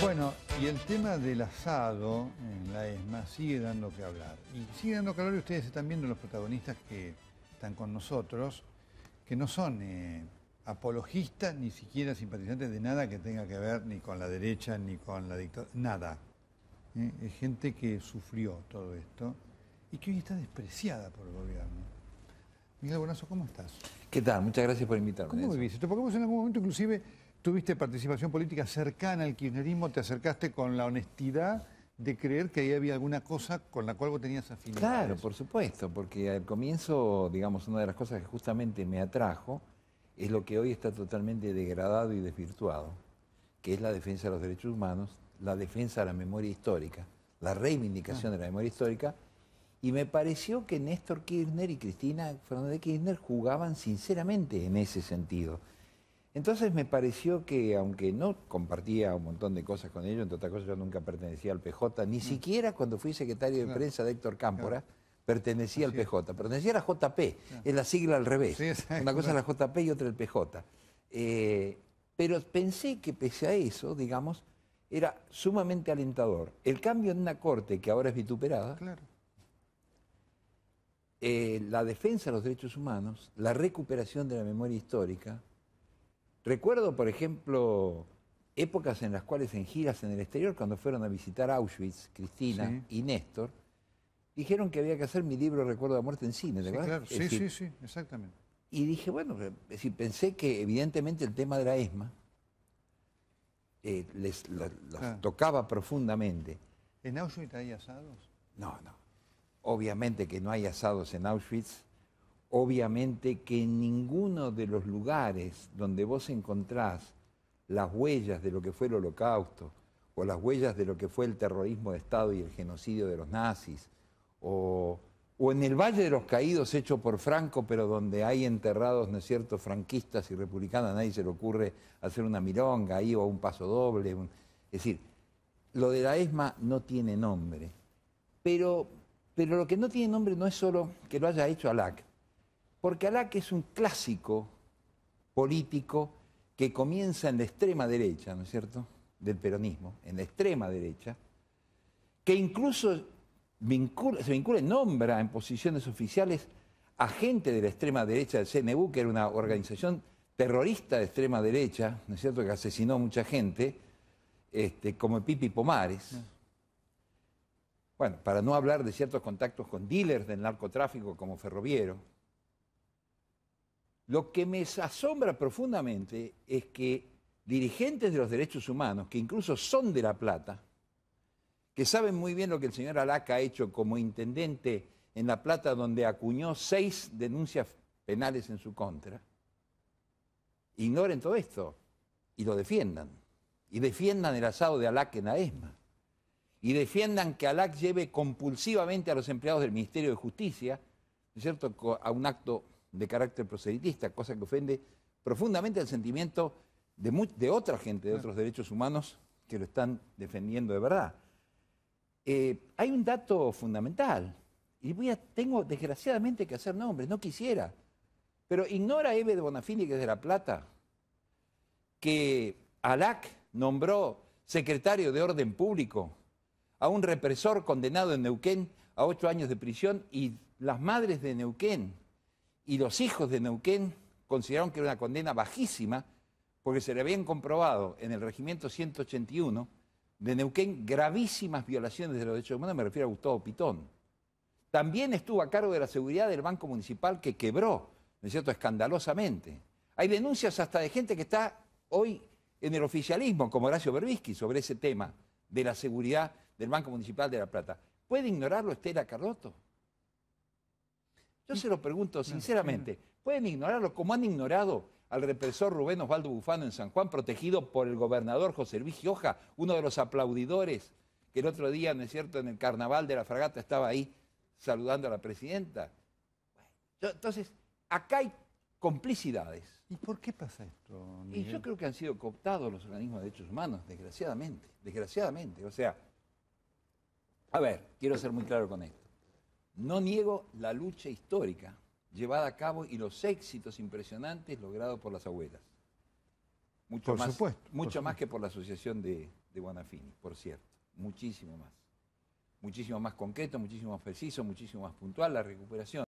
Bueno, y el tema del asado en la ESMA sigue dando que hablar. Y sigue dando que y ustedes están viendo los protagonistas que están con nosotros, que no son eh, apologistas ni siquiera simpatizantes de nada que tenga que ver ni con la derecha ni con la dictadura, nada. ¿eh? Es gente que sufrió todo esto y que hoy está despreciada por el gobierno. Miguel Bonazo, ¿cómo estás? ¿Qué tal? Muchas gracias por invitarme. ¿Cómo vivís Te Porque en algún momento inclusive tuviste participación política cercana al kirchnerismo, te acercaste con la honestidad de creer que ahí había alguna cosa con la cual vos tenías afinidad. Claro, por supuesto, porque al comienzo, digamos, una de las cosas que justamente me atrajo es lo que hoy está totalmente degradado y desvirtuado, que es la defensa de los derechos humanos, la defensa de la memoria histórica, la reivindicación ah. de la memoria histórica, y me pareció que Néstor Kirchner y Cristina Fernández de Kirchner jugaban sinceramente en ese sentido. Entonces me pareció que, aunque no compartía un montón de cosas con ellos, entre otras cosas yo nunca pertenecía al PJ, ni mm. siquiera cuando fui secretario de prensa de Héctor Cámpora, pertenecía al PJ. Pertenecía a la JP, es la sigla al revés. Una cosa es la JP y otra el PJ. Eh, pero pensé que pese a eso, digamos, era sumamente alentador. El cambio en una corte que ahora es vituperada, eh, la defensa de los derechos humanos, la recuperación de la memoria histórica, Recuerdo, por ejemplo, épocas en las cuales en giras en el exterior, cuando fueron a visitar Auschwitz, Cristina y Néstor, dijeron que había que hacer mi libro Recuerdo de Muerte en cine, ¿verdad? Sí, sí, sí, sí, exactamente. Y dije, bueno, eh, pensé que evidentemente el tema de la ESMA eh, les tocaba profundamente. ¿En Auschwitz hay asados? No, no. Obviamente que no hay asados en Auschwitz obviamente que en ninguno de los lugares donde vos encontrás las huellas de lo que fue el holocausto, o las huellas de lo que fue el terrorismo de Estado y el genocidio de los nazis, o, en el Valle de los Caídos hecho por Franco, pero donde hay enterrados, ¿no es cierto?, franquistas y republicanos, a nadie se le ocurre hacer una mironga ahí o un paso doble. Es decir, lo de la ESMA no tiene nombre, pero, pero lo que no tiene nombre no es solo que lo haya hecho ALAC, porque que es un clásico político que comienza en la extrema derecha, ¿no es cierto?, del peronismo, en la extrema derecha, que incluso se vincula y nombra en posiciones oficiales a gente de la extrema derecha del CNU, que era una organización terrorista de extrema derecha, ¿no es cierto?, que asesinó mucha gente, este, como Pipi Pomares. Ah. Bueno, para no hablar de ciertos contactos con dealers del narcotráfico como Ferroviero, lo que me asombra profundamente es que dirigentes de los derechos humanos, que incluso son de La Plata, que saben muy bien lo que el señor Alaca ha hecho como intendente en La Plata, donde acuñó seis denuncias penales en su contra, ignoren todo esto y lo defiendan. Y defiendan el asado de Alac en ESMA, Y defiendan que Alac lleve compulsivamente a los empleados del Ministerio de Justicia, ¿no es cierto?, a un acto de carácter proselitista, cosa que ofende profundamente el sentimiento de, de otra gente, de otros derechos humanos que lo están defendiendo de verdad. Eh, hay un dato fundamental, y voy a, tengo desgraciadamente que hacer nombres, no quisiera, pero ignora Eve de Bonafini, que es de La Plata, que Alac nombró secretario de Orden Público a un represor condenado en Neuquén a ocho años de prisión y las madres de Neuquén y los hijos de Neuquén consideraron que era una condena bajísima porque se le habían comprobado en el regimiento 181 de Neuquén gravísimas violaciones de los derechos humanos, me refiero a Gustavo Pitón. También estuvo a cargo de la seguridad del Banco Municipal que quebró, ¿no es cierto?, escandalosamente. Hay denuncias hasta de gente que está hoy en el oficialismo, como Horacio Berbisky, sobre ese tema de la seguridad del Banco Municipal de La Plata. ¿Puede ignorarlo Estela Carlotto? Yo se lo pregunto sinceramente, ¿pueden ignorarlo como han ignorado al represor Rubén Osvaldo Bufano en San Juan, protegido por el gobernador José Luis Gioja, uno de los aplaudidores que el otro día, ¿no es cierto?, en el carnaval de la fragata estaba ahí saludando a la presidenta. entonces, acá hay complicidades. ¿Y por qué pasa esto? Y yo creo que han sido cooptados los organismos de derechos humanos, desgraciadamente, desgraciadamente. O sea, a ver, quiero ser muy claro con esto. No niego la lucha histórica llevada a cabo y los éxitos impresionantes logrados por las abuelas. Mucho más, Mucho más que por la asociación de, de Guanafini, por cierto. Muchísimo más. Muchísimo más concreto, muchísimo más preciso, muchísimo más puntual la recuperación.